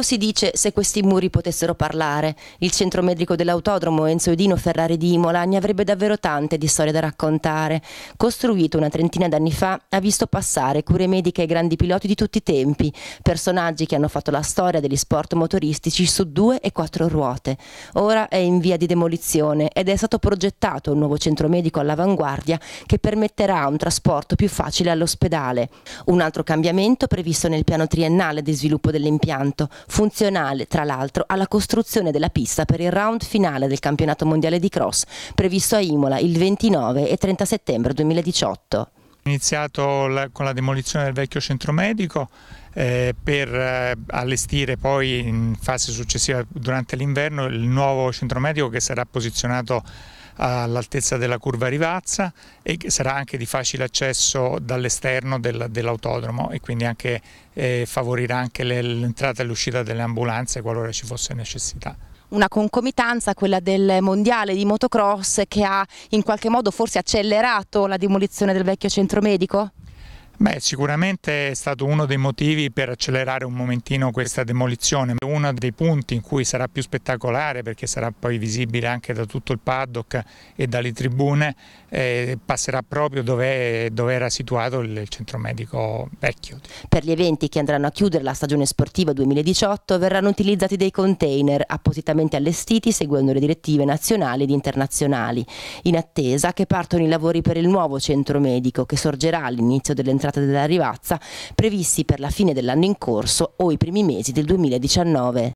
Quando si dice se questi muri potessero parlare, il centro medico dell'autodromo Enzo Edino Ferrari di Imola ne avrebbe davvero tante di storie da raccontare. Costruito una trentina d'anni fa, ha visto passare cure mediche ai grandi piloti di tutti i tempi, personaggi che hanno fatto la storia degli sport motoristici su due e quattro ruote. Ora è in via di demolizione ed è stato progettato un nuovo centro medico all'avanguardia che permetterà un trasporto più facile all'ospedale. Un altro cambiamento previsto nel piano triennale di sviluppo dell'impianto funzionale tra l'altro alla costruzione della pista per il round finale del campionato mondiale di cross previsto a Imola il 29 e 30 settembre 2018 iniziato la, con la demolizione del vecchio centro medico eh, per eh, allestire poi in fase successiva durante l'inverno il nuovo centro medico che sarà posizionato all'altezza della curva Rivazza e sarà anche di facile accesso dall'esterno dell'autodromo e quindi anche, eh, favorirà anche l'entrata e l'uscita delle ambulanze qualora ci fosse necessità una concomitanza, quella del mondiale di motocross che ha in qualche modo forse accelerato la demolizione del vecchio centro medico? Beh, sicuramente è stato uno dei motivi per accelerare un momentino questa demolizione, uno dei punti in cui sarà più spettacolare perché sarà poi visibile anche da tutto il paddock e dalle tribune, eh, passerà proprio dove, dove, era situato il centro medico vecchio. Per gli eventi che andranno a chiudere la stagione sportiva 2018 verranno utilizzati dei container appositamente allestiti seguendo le direttive nazionali ed internazionali, in attesa che partano i lavori per il nuovo centro medico che sorgerà all'inizio dell'entrata dell'entrata della Rivazza previsti per la fine dell'anno in corso o i primi mesi del 2019.